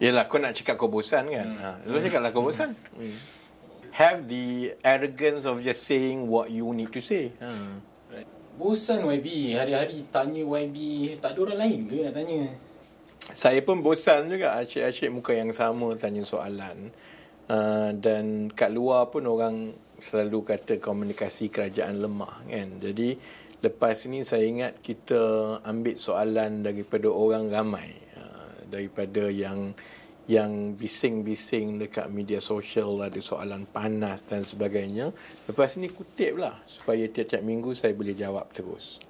Yelah, kau nak cakap kau bosan kan? Hmm. Ha. Lu cakap lah kau bosan. Hmm. Have the arrogance of just saying what you need to say. Hmm. Bosan YB. Hari-hari tanya YB. Tak ada orang lain ke nak tanya? Saya pun bosan juga asyik-asyik muka yang sama tanya soalan. Uh, dan kat luar pun orang selalu kata komunikasi kerajaan lemah kan. Jadi lepas ni saya ingat kita ambil soalan daripada orang ramai daripada yang yang bising-bising dekat media sosial ada soalan panas dan sebagainya. Lepas ni kutiplah supaya tiap-tiap minggu saya boleh jawab terus.